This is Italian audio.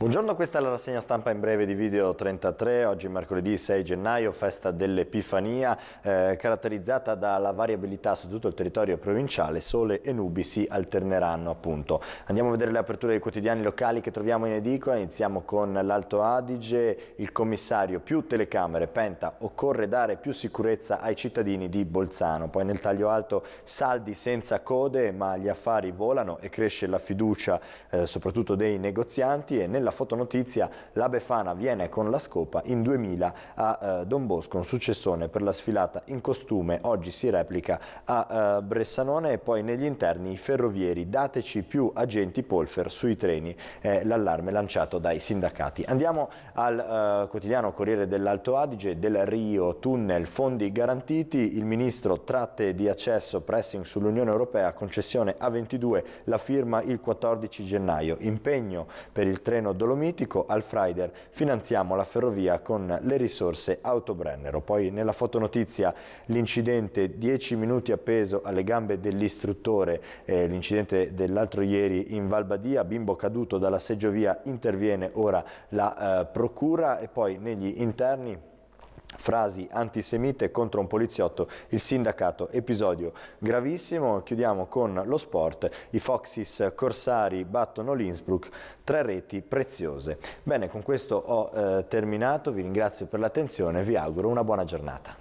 Buongiorno, questa è la rassegna stampa in breve di Video 33, oggi mercoledì 6 gennaio, festa dell'Epifania, eh, caratterizzata dalla variabilità su tutto il territorio provinciale, sole e nubi si alterneranno appunto. Andiamo a vedere le aperture dei quotidiani locali che troviamo in edicola, iniziamo con l'Alto Adige, il commissario più telecamere, penta, occorre dare più sicurezza ai cittadini di Bolzano, poi nel taglio alto saldi senza code ma gli affari volano e cresce la fiducia eh, soprattutto dei negozianti e nella nella fotonotizia la Befana viene con la scopa in 2000 a eh, Don Bosco, un successone per la sfilata in costume, oggi si replica a eh, Bressanone e poi negli interni i ferrovieri, dateci più agenti polfer sui treni, eh, l'allarme lanciato dai sindacati. Andiamo al eh, quotidiano Corriere dell'Alto Adige, del Rio, tunnel, fondi garantiti, il ministro tratte di accesso, pressing sull'Unione Europea, concessione A22, la firma il 14 gennaio, impegno per il treno Dolomitico, al Frider finanziamo la ferrovia con le risorse Autobrennero. Poi nella fotonotizia l'incidente 10 minuti appeso alle gambe dell'istruttore, eh, l'incidente dell'altro ieri in Valbadia, bimbo caduto dalla seggiovia, interviene ora la eh, procura e poi negli interni frasi antisemite contro un poliziotto, il sindacato, episodio gravissimo. Chiudiamo con lo sport, i Foxes Corsari battono l'Innsbruck, tre reti preziose. Bene, con questo ho eh, terminato, vi ringrazio per l'attenzione e vi auguro una buona giornata.